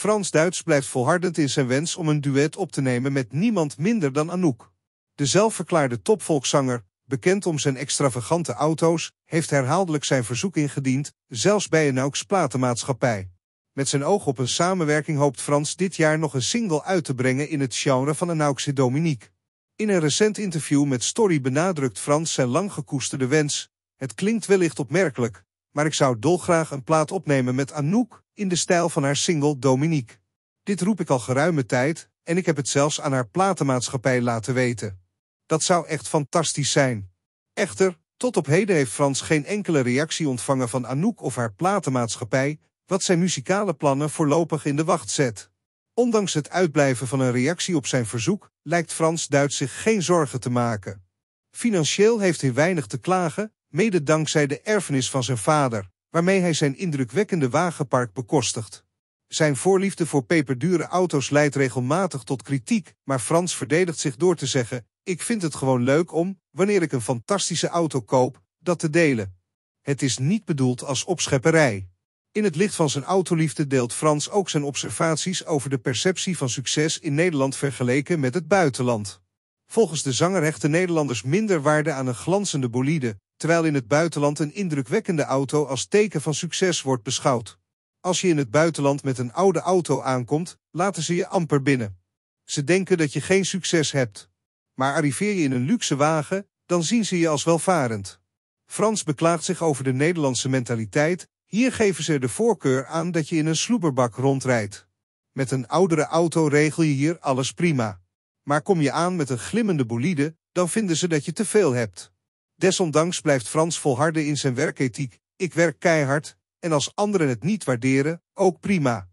Frans Duits blijft volhardend in zijn wens om een duet op te nemen met niemand minder dan Anouk. De zelfverklaarde topvolkszanger, bekend om zijn extravagante auto's, heeft herhaaldelijk zijn verzoek ingediend, zelfs bij een Anouk's platenmaatschappij. Met zijn oog op een samenwerking hoopt Frans dit jaar nog een single uit te brengen in het genre van Anoukse Dominique. In een recent interview met Story benadrukt Frans zijn lang gekoesterde wens. Het klinkt wellicht opmerkelijk, maar ik zou dolgraag een plaat opnemen met Anouk in de stijl van haar single Dominique. Dit roep ik al geruime tijd en ik heb het zelfs aan haar platenmaatschappij laten weten. Dat zou echt fantastisch zijn. Echter, tot op heden heeft Frans geen enkele reactie ontvangen van Anouk of haar platenmaatschappij, wat zijn muzikale plannen voorlopig in de wacht zet. Ondanks het uitblijven van een reactie op zijn verzoek, lijkt Frans Duits zich geen zorgen te maken. Financieel heeft hij weinig te klagen mede dankzij de erfenis van zijn vader, waarmee hij zijn indrukwekkende wagenpark bekostigt. Zijn voorliefde voor peperdure auto's leidt regelmatig tot kritiek, maar Frans verdedigt zich door te zeggen: Ik vind het gewoon leuk om, wanneer ik een fantastische auto koop, dat te delen. Het is niet bedoeld als opschepperij. In het licht van zijn autoliefde deelt Frans ook zijn observaties over de perceptie van succes in Nederland vergeleken met het buitenland. Volgens de zanger hechten Nederlanders minder waarde aan een glanzende bolide, terwijl in het buitenland een indrukwekkende auto als teken van succes wordt beschouwd. Als je in het buitenland met een oude auto aankomt, laten ze je amper binnen. Ze denken dat je geen succes hebt. Maar arriveer je in een luxe wagen, dan zien ze je als welvarend. Frans beklaagt zich over de Nederlandse mentaliteit, hier geven ze de voorkeur aan dat je in een sloeberbak rondrijdt. Met een oudere auto regel je hier alles prima. Maar kom je aan met een glimmende bolide, dan vinden ze dat je te veel hebt. Desondanks blijft Frans volharden in zijn werkethiek. Ik werk keihard, en als anderen het niet waarderen, ook prima.